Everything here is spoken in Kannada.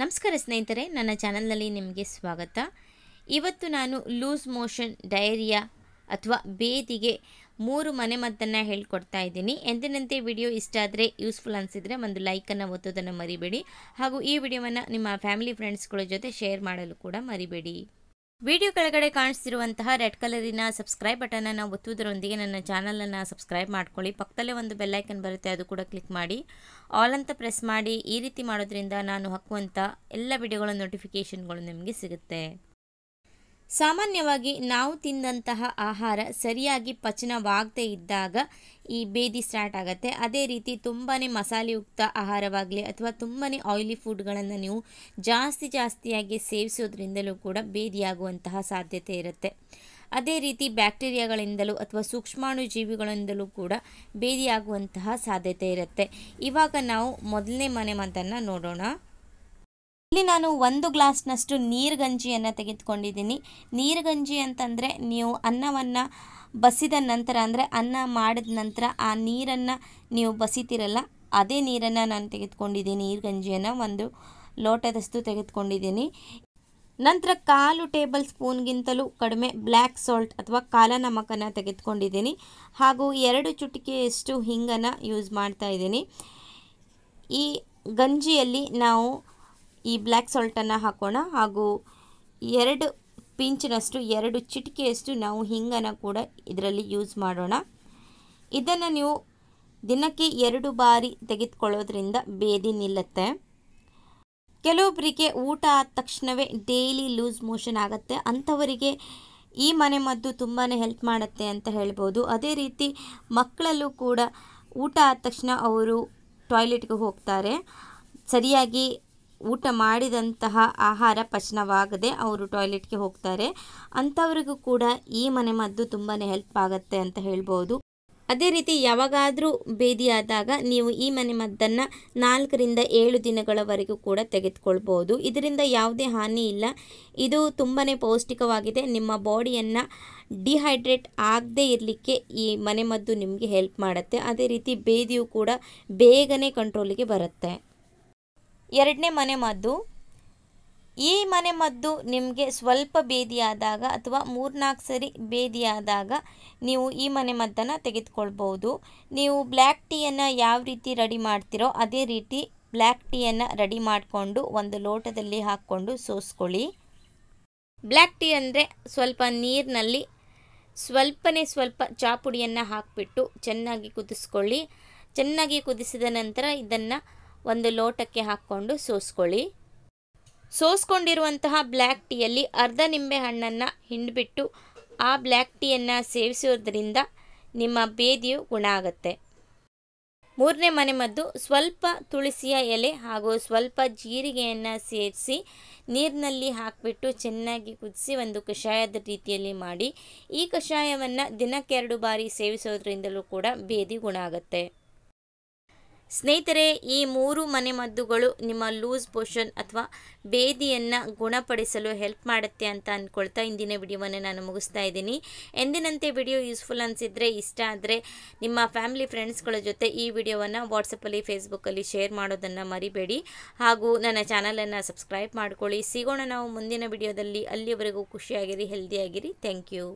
ನಮಸ್ಕಾರ ಸ್ನೇಹಿತರೆ ನನ್ನ ಚಾನಲ್ನಲ್ಲಿ ನಿಮಗೆ ಸ್ವಾಗತ ಇವತ್ತು ನಾನು ಲೂಸ್ ಮೋಷನ್ ಡೈರಿಯಾ ಅಥವಾ ಬೇದಿಗೆ ಮೂರು ಮನೆಮದ್ದನ್ನು ಹೇಳ್ಕೊಡ್ತಾ ಇದ್ದೀನಿ ಎಂದಿನಂತೆ ವಿಡಿಯೋ ಇಷ್ಟ ಆದರೆ ಯೂಸ್ಫುಲ್ ಅನಿಸಿದರೆ ಒಂದು ಲೈಕನ್ನು ಒತ್ತೋದನ್ನು ಮರಿಬೇಡಿ ಹಾಗೂ ಈ ವಿಡಿಯೋವನ್ನು ನಿಮ್ಮ ಫ್ಯಾಮಿಲಿ ಫ್ರೆಂಡ್ಸ್ಗಳ ಜೊತೆ ಶೇರ್ ಮಾಡಲು ಕೂಡ ಮರಿಬೇಡಿ ವಿಡಿಯೋ ಕೆಳಗಡೆ ಕಾಣಿಸ್ತಿರುವಂತಹ ರೆಡ್ ಕಲರಿನ ಸಬ್ಸ್ಕ್ರೈಬ್ ಬಟನನ್ನು ಒತ್ತುವುದರೊಂದಿಗೆ ನನ್ನ ಚಾನಲನ್ನು ಸಬ್ಸ್ಕ್ರೈಬ್ ಮಾಡ್ಕೊಳ್ಳಿ ಪಕ್ಕದಲ್ಲೇ ಒಂದು ಬೆಲ್ಲೈಕನ್ ಬರುತ್ತೆ ಅದು ಕೂಡ ಕ್ಲಿಕ್ ಮಾಡಿ ಆಲ್ ಅಂತ ಪ್ರೆಸ್ ಮಾಡಿ ಈ ರೀತಿ ಮಾಡೋದ್ರಿಂದ ನಾನು ಹಾಕುವಂಥ ಎಲ್ಲ ವಿಡಿಯೋಗಳ ನೋಟಿಫಿಕೇಷನ್ಗಳು ನಿಮಗೆ ಸಿಗುತ್ತೆ ಸಾಮಾನ್ಯವಾಗಿ ನಾವು ತಿಂದಂತಹ ಆಹಾರ ಸರಿಯಾಗಿ ಪಚನವಾಗದೇ ಇದ್ದಾಗ ಈ ಬೇದಿ ಸ್ಟಾರ್ಟ್ ಆಗುತ್ತೆ ಅದೇ ರೀತಿ ತುಂಬಾ ಮಸಾಲೆಯುಕ್ತ ಆಹಾರವಾಗಲಿ ಅಥವಾ ತುಂಬಾ ಆಯಿಲಿ ಫುಡ್ಗಳನ್ನು ನೀವು ಜಾಸ್ತಿ ಜಾಸ್ತಿಯಾಗಿ ಸೇವಿಸೋದ್ರಿಂದಲೂ ಕೂಡ ಬೇದಿಯಾಗುವಂತಹ ಸಾಧ್ಯತೆ ಇರುತ್ತೆ ಅದೇ ರೀತಿ ಬ್ಯಾಕ್ಟೀರಿಯಾಗಳಿಂದಲೂ ಅಥವಾ ಸೂಕ್ಷ್ಮಾಣು ಜೀವಿಗಳಿಂದಲೂ ಕೂಡ ಬೇದಿಯಾಗುವಂತಹ ಸಾಧ್ಯತೆ ಇರುತ್ತೆ ಇವಾಗ ನಾವು ಮೊದಲನೇ ಮನೆ ಮಾತನ್ನು ನೋಡೋಣ ಇಲ್ಲಿ ನಾನು ಒಂದು ಗ್ಲಾಸ್ನಷ್ಟು ಗಂಜಿಯನ್ನು ತೆಗೆದುಕೊಂಡಿದ್ದೀನಿ ನೀರುಗಂಜಿ ಅಂತಂದರೆ ನೀವು ಅನ್ನವನ್ನು ಬಸಿದ ನಂತರ ಅಂದರೆ ಅನ್ನ ಮಾಡಿದ ನಂತರ ಆ ನೀರನ್ನು ನೀವು ಬಸಿತಿರಲ್ಲ ಅದೇ ನೀರನ್ನು ನಾನು ತೆಗೆದುಕೊಂಡಿದ್ದೀನಿ ಗಂಜಿಯನ್ನು ಒಂದು ಲೋಟದಷ್ಟು ತೆಗೆದುಕೊಂಡಿದ್ದೀನಿ ನಂತರ ಕಾಲು ಟೇಬಲ್ ಸ್ಪೂನ್ಗಿಂತಲೂ ಕಡಿಮೆ ಬ್ಲ್ಯಾಕ್ ಸಾಲ್ಟ್ ಅಥವಾ ಕಾಲ ನಮಕನ್ನು ತೆಗೆದುಕೊಂಡಿದ್ದೀನಿ ಹಾಗೂ ಎರಡು ಚುಟಿಕೆಯಷ್ಟು ಹಿಂಗನ್ನು ಯೂಸ್ ಮಾಡ್ತಾ ಇದ್ದೀನಿ ಈ ಗಂಜಿಯಲ್ಲಿ ನಾವು ಈ ಬ್ಲ್ಯಾಕ್ ಸಾಲ್ಟನ್ನು ಹಾಕೋಣ ಹಾಗೂ ಎರಡು ಪಿಂಚ್ನಷ್ಟು ಎರಡು ಚಿಟಿಕೆಯಷ್ಟು ನಾವು ಹಿಂಗನ್ನು ಕೂಡ ಇದರಲ್ಲಿ ಯೂಸ್ ಮಾಡೋಣ ಇದನ್ನು ನೀವು ದಿನಕ್ಕೆ ಎರಡು ಬಾರಿ ತೆಗೆದುಕೊಳ್ಳೋದ್ರಿಂದ ಬೇದಿ ನಿಲ್ಲುತ್ತೆ ಕೆಲವೊಬ್ಬರಿಗೆ ಊಟ ಆದ ತಕ್ಷಣವೇ ಡೈಲಿ ಲೂಸ್ ಮೋಷನ್ ಆಗುತ್ತೆ ಅಂಥವರಿಗೆ ಈ ಮನೆಮದ್ದು ತುಂಬಾ ಹೆಲ್ಪ್ ಮಾಡುತ್ತೆ ಅಂತ ಹೇಳ್ಬೋದು ಅದೇ ರೀತಿ ಮಕ್ಕಳಲ್ಲೂ ಕೂಡ ಊಟ ಆದ ತಕ್ಷಣ ಅವರು ಟಾಯ್ಲೆಟ್ಗೆ ಹೋಗ್ತಾರೆ ಸರಿಯಾಗಿ ಊಟ ಮಾಡಿದಂತಹ ಆಹಾರ ಪಚನವಾಗದೆ ಅವರು ಟಾಯ್ಲೆಟ್ಗೆ ಹೋಗ್ತಾರೆ ಅಂಥವ್ರಿಗೂ ಕೂಡ ಈ ಮನೆಮದ್ದು ತುಂಬಾ ಹೆಲ್ಪ್ ಆಗುತ್ತೆ ಅಂತ ಹೇಳ್ಬೋದು ಅದೇ ರೀತಿ ಯಾವಾಗಾದರೂ ಭೇದಿಯಾದಾಗ ನೀವು ಈ ಮನೆಮದ್ದನ್ನು ನಾಲ್ಕರಿಂದ ಏಳು ದಿನಗಳವರೆಗೂ ಕೂಡ ತೆಗೆದುಕೊಳ್ಬೋದು ಇದರಿಂದ ಯಾವುದೇ ಹಾನಿ ಇಲ್ಲ ಇದು ತುಂಬಾ ಪೌಷ್ಟಿಕವಾಗಿದೆ ನಿಮ್ಮ ಬಾಡಿಯನ್ನು ಡಿಹೈಡ್ರೇಟ್ ಆಗದೇ ಇರಲಿಕ್ಕೆ ಈ ಮನೆಮದ್ದು ನಿಮಗೆ ಹೆಲ್ಪ್ ಮಾಡುತ್ತೆ ಅದೇ ರೀತಿ ಬೇದಿಯು ಕೂಡ ಬೇಗನೆ ಕಂಟ್ರೋಲಿಗೆ ಬರುತ್ತೆ ಎರಡನೇ ಮನೆ ಮದ್ದು ಈ ಮನೆ ಮದ್ದು ನಿಮಗೆ ಸ್ವಲ್ಪ ಬೇದಿಯಾದಾಗ ಅಥವಾ ಮೂರ್ನಾಲ್ಕು ಸರಿ ಬೇದಿಯಾದಾಗ ನೀವು ಈ ಮನೆ ಮದ್ದನ್ನು ತೆಗೆದುಕೊಳ್ಬೋದು ನೀವು ಬ್ಲ್ಯಾಕ್ ಟೀಯನ್ನು ಯಾವ ರೀತಿ ರೆಡಿ ಮಾಡ್ತೀರೋ ಅದೇ ರೀತಿ ಬ್ಲ್ಯಾಕ್ ಟೀಯನ್ನು ರೆಡಿ ಮಾಡಿಕೊಂಡು ಒಂದು ಲೋಟದಲ್ಲಿ ಹಾಕ್ಕೊಂಡು ಸೋಸ್ಕೊಳ್ಳಿ ಬ್ಲ್ಯಾಕ್ ಟೀ ಅಂದರೆ ಸ್ವಲ್ಪ ನೀರಿನಲ್ಲಿ ಸ್ವಲ್ಪನೇ ಸ್ವಲ್ಪ ಚಾಪುಡಿಯನ್ನು ಹಾಕಿಬಿಟ್ಟು ಚೆನ್ನಾಗಿ ಕುದಿಸ್ಕೊಳ್ಳಿ ಚೆನ್ನಾಗಿ ಕುದಿಸಿದ ನಂತರ ಇದನ್ನು ಒಂದು ಲೋಟಕ್ಕೆ ಹಾಕ್ಕೊಂಡು ಸೋಸ್ಕೊಳ್ಳಿ ಸೋಸ್ಕೊಂಡಿರುವಂತಹ ಬ್ಲ್ಯಾಕ್ ಟೀಯಲ್ಲಿ ಅರ್ಧ ನಿಂಬೆ ಹಣ್ಣನ್ನು ಹಿಂಡಿಬಿಟ್ಟು ಆ ಬ್ಲ್ಯಾಕ್ ಟೀಯನ್ನು ಸೇವಿಸೋದ್ರಿಂದ ನಿಮ್ಮ ಬೇದಿಯು ಗುಣ ಆಗುತ್ತೆ ಮೂರನೇ ಮನೆ ಮದ್ದು ಸ್ವಲ್ಪ ತುಳಸಿಯ ಎಲೆ ಹಾಗೂ ಸ್ವಲ್ಪ ಜೀರಿಗೆಯನ್ನು ಸೇರಿಸಿ ನೀರಿನಲ್ಲಿ ಹಾಕಿಬಿಟ್ಟು ಚೆನ್ನಾಗಿ ಕುದಿಸಿ ಒಂದು ಕಷಾಯದ ರೀತಿಯಲ್ಲಿ ಮಾಡಿ ಈ ಕಷಾಯವನ್ನು ದಿನಕ್ಕೆರಡು ಬಾರಿ ಸೇವಿಸೋದ್ರಿಂದಲೂ ಕೂಡ ಬೇದಿ ಗುಣ ಆಗುತ್ತೆ ಸ್ನೇಹಿತರೆ ಈ ಮೂರು ಮನೆಮದ್ದುಗಳು ನಿಮ್ಮ ಲೂಸ್ ಪೋಷನ್ ಅಥವಾ ಬೇದಿಯನ್ನು ಗುಣಪಡಿಸಲು ಹೆಲ್ಪ್ ಮಾಡುತ್ತೆ ಅಂತ ಅಂದ್ಕೊಳ್ತಾ ಇಂದಿನ ವಿಡಿಯೋವನ್ನು ನಾನು ಮುಗಿಸ್ತಾ ಇದ್ದೀನಿ ಎಂದಿನಂತೆ ವಿಡಿಯೋ ಯೂಸ್ಫುಲ್ ಅನಿಸಿದರೆ ಇಷ್ಟ ಆದರೆ ನಿಮ್ಮ ಫ್ಯಾಮಿಲಿ ಫ್ರೆಂಡ್ಸ್ಗಳ ಜೊತೆ ಈ ವಿಡಿಯೋವನ್ನು ವಾಟ್ಸಪ್ಪಲ್ಲಿ ಫೇಸ್ಬುಕ್ಕಲ್ಲಿ ಶೇರ್ ಮಾಡೋದನ್ನು ಮರಿಬೇಡಿ ಹಾಗೂ ನನ್ನ ಚಾನಲನ್ನು ಸಬ್ಸ್ಕ್ರೈಬ್ ಮಾಡಿಕೊಳ್ಳಿ ಸಿಗೋಣ ನಾವು ಮುಂದಿನ ವಿಡಿಯೋದಲ್ಲಿ ಅಲ್ಲಿವರೆಗೂ ಖುಷಿಯಾಗಿರಿ ಹೆಲ್ದಿಯಾಗಿರಿ ಥ್ಯಾಂಕ್ ಯು